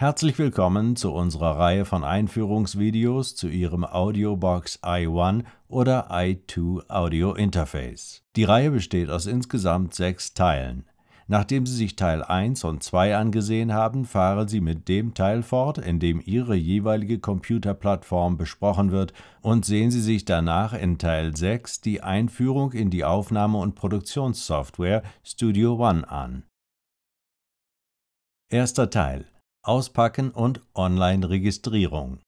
Herzlich willkommen zu unserer Reihe von Einführungsvideos zu Ihrem Audiobox i1 oder i2 Audio Interface. Die Reihe besteht aus insgesamt sechs Teilen. Nachdem Sie sich Teil 1 und 2 angesehen haben, fahren Sie mit dem Teil fort, in dem Ihre jeweilige Computerplattform besprochen wird und sehen Sie sich danach in Teil 6 die Einführung in die Aufnahme- und Produktionssoftware Studio One an. Erster Teil Auspacken und Online-Registrierung.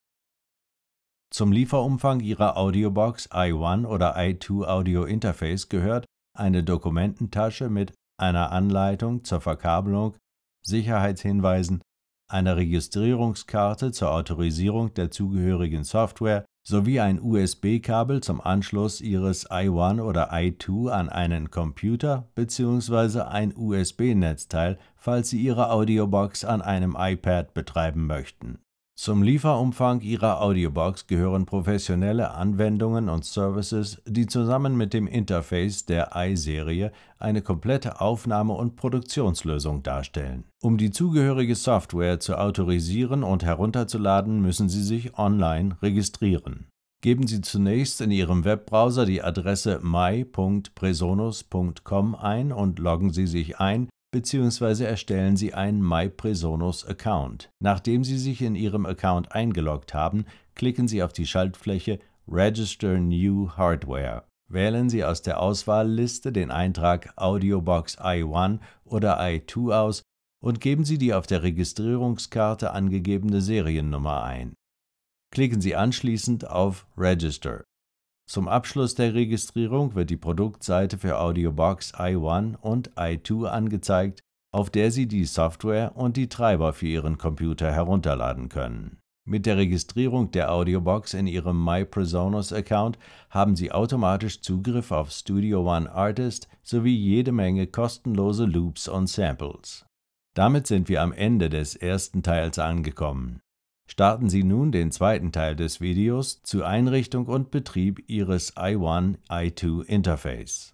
Zum Lieferumfang Ihrer Audiobox i1 oder i2 Audio Interface gehört eine Dokumententasche mit einer Anleitung zur Verkabelung, Sicherheitshinweisen, einer Registrierungskarte zur Autorisierung der zugehörigen Software sowie ein USB-Kabel zum Anschluss Ihres i1 oder i2 an einen Computer bzw. ein USB-Netzteil, falls Sie Ihre Audiobox an einem iPad betreiben möchten zum Lieferumfang ihrer Audiobox gehören professionelle Anwendungen und Services, die zusammen mit dem Interface der i-Serie eine komplette Aufnahme- und Produktionslösung darstellen. Um die zugehörige Software zu autorisieren und herunterzuladen, müssen Sie sich online registrieren. Geben Sie zunächst in Ihrem Webbrowser die Adresse my.presonus.com ein und loggen Sie sich ein bzw. erstellen Sie einen My Account. Nachdem Sie sich in Ihrem Account eingeloggt haben, klicken Sie auf die Schaltfläche Register New Hardware. Wählen Sie aus der Auswahlliste den Eintrag Audiobox i1 oder i2 aus und geben Sie die auf der Registrierungskarte angegebene Seriennummer ein. Klicken Sie anschließend auf Register. Zum Abschluss der Registrierung wird die Produktseite für Audiobox i1 und i2 angezeigt, auf der Sie die Software und die Treiber für Ihren Computer herunterladen können. Mit der Registrierung der Audiobox in Ihrem mypresonus account haben Sie automatisch Zugriff auf Studio One Artist sowie jede Menge kostenlose Loops und Samples. Damit sind wir am Ende des ersten Teils angekommen starten Sie nun den zweiten Teil des Videos zur Einrichtung und Betrieb Ihres i1-i2 Interface